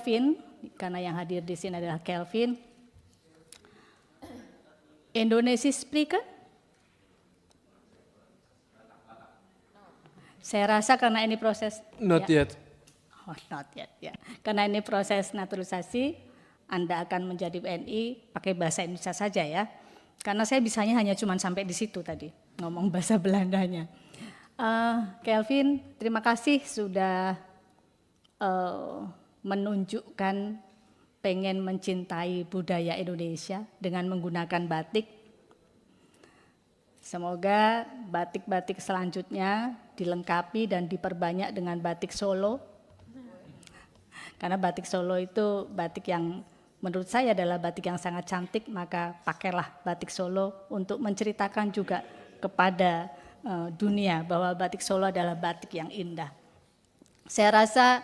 Kelvin, karena yang hadir di sini adalah Kelvin. Indonesia speaker? Saya rasa karena ini proses. Not ya. yet. Oh, not yet ya. Karena ini proses naturalisasi, Anda akan menjadi WNI pakai bahasa Indonesia saja ya. Karena saya bisanya hanya cuma sampai di situ tadi, ngomong bahasa Belandanya. Uh, Kelvin, terima kasih sudah uh, menunjukkan pengen mencintai budaya Indonesia dengan menggunakan batik. Semoga batik-batik selanjutnya dilengkapi dan diperbanyak dengan batik Solo. Karena batik Solo itu batik yang menurut saya adalah batik yang sangat cantik, maka pakailah batik Solo untuk menceritakan juga kepada eh, dunia bahwa batik Solo adalah batik yang indah. Saya rasa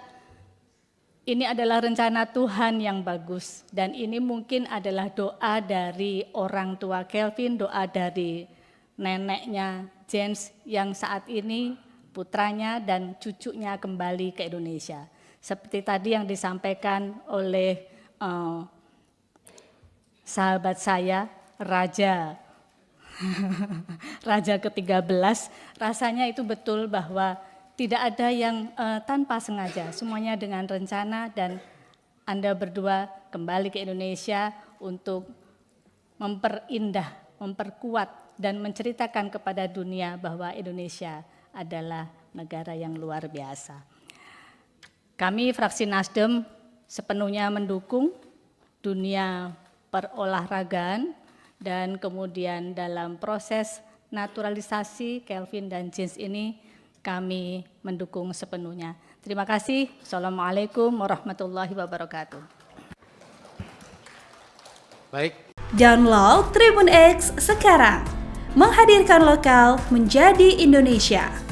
ini adalah rencana Tuhan yang bagus dan ini mungkin adalah doa dari orang tua Kelvin, doa dari neneknya James yang saat ini putranya dan cucunya kembali ke Indonesia. Seperti tadi yang disampaikan oleh uh, sahabat saya, Raja. Raja ke-13, rasanya itu betul bahwa tidak ada yang uh, tanpa sengaja, semuanya dengan rencana dan Anda berdua kembali ke Indonesia untuk memperindah, memperkuat dan menceritakan kepada dunia bahwa Indonesia adalah negara yang luar biasa. Kami fraksi Nasdem sepenuhnya mendukung dunia perolahragaan dan kemudian dalam proses naturalisasi Kelvin dan Jeans ini kami mendukung sepenuhnya. Terima kasih. Assalamualaikum warahmatullahi wabarakatuh. Baik. Download Tribun X sekarang. Menghadirkan lokal menjadi Indonesia.